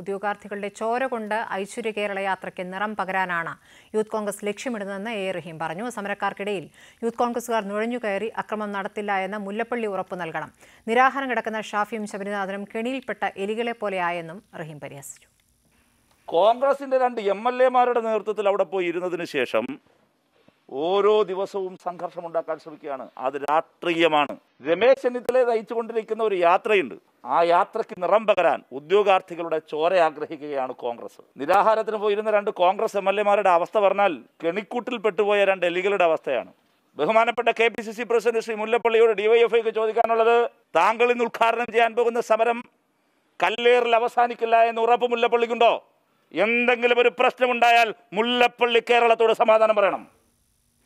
ഉദ്യോഗാർത്ഥികളുടെ ചോര കൊണ്ട് ഐശ്വര്യ കേരള യാത്രയ്ക്ക് നിറം പകരാനാണ് യൂത്ത് കോൺഗ്രസ് ലക്ഷ്യമിടുന്നതെന്ന് എ റഹീം പറഞ്ഞു സമരക്കാർക്കിടയിൽ യൂത്ത് കോൺഗ്രസുകാർ കയറി അക്രമം നടത്തില്ല എന്ന് മുല്ലപ്പള്ളി ഉറപ്പ് നൽകണം നിരാഹാരം കിടക്കുന്ന ഷാഫിയും ശബരിനാഥനും കെണിയിൽപ്പെട്ട എലികളെ പോലെയായെന്നും റഹീം പരിഹസിച്ചു കോൺഗ്രസിന്റെ രണ്ട് എം എൽ എമാരുടെ നേതൃത്വത്തിൽ അവിടെ പോയി ഇരുന്നതിന് ശേഷം ഓരോ ദിവസവും സംഘർഷം ഉണ്ടാക്കാൻ ശ്രമിക്കുകയാണ് അത് രാഷ്ട്രീയമാണ് രമേശ് ചെന്നിത്തല നയിച്ചുകൊണ്ടിരിക്കുന്ന ഒരു യാത്രയുണ്ട് ആ യാത്രയ്ക്ക് നിറം പകരാൻ ഉദ്യോഗാർത്ഥികളുടെ ചോര ആഗ്രഹിക്കുകയാണ് കോൺഗ്രസ് നിരാഹാരത്തിന് പോയിരുന്ന രണ്ട് കോൺഗ്രസ് എം എൽ എമാരുടെ അവസ്ഥ പറഞ്ഞാൽ കെണിക്കൂട്ടിൽ പെട്ടുപോയ രണ്ട് എലികളുടെ അവസ്ഥയാണ് ബഹുമാനപ്പെട്ട K P C C president Shri മുല്ലപ്പള്ളിയോട് ഡിവൈഎഫ്ഐക്ക് ചോദിക്കാനുള്ളത് താങ്കൾ ഇന്ന് ഉദ്ഘാടനം ചെയ്യാൻ പോകുന്ന സമരം കല്ലേറിൽ അവസാനിക്കില്ല എന്ന് ഉറപ്പ് മുല്ലപ്പള്ളിക്കുണ്ടോ എന്തെങ്കിലും ഒരു പ്രശ്നമുണ്ടായാൽ മുല്ലപ്പള്ളി കേരളത്തോട് സമാധാനം പറയണം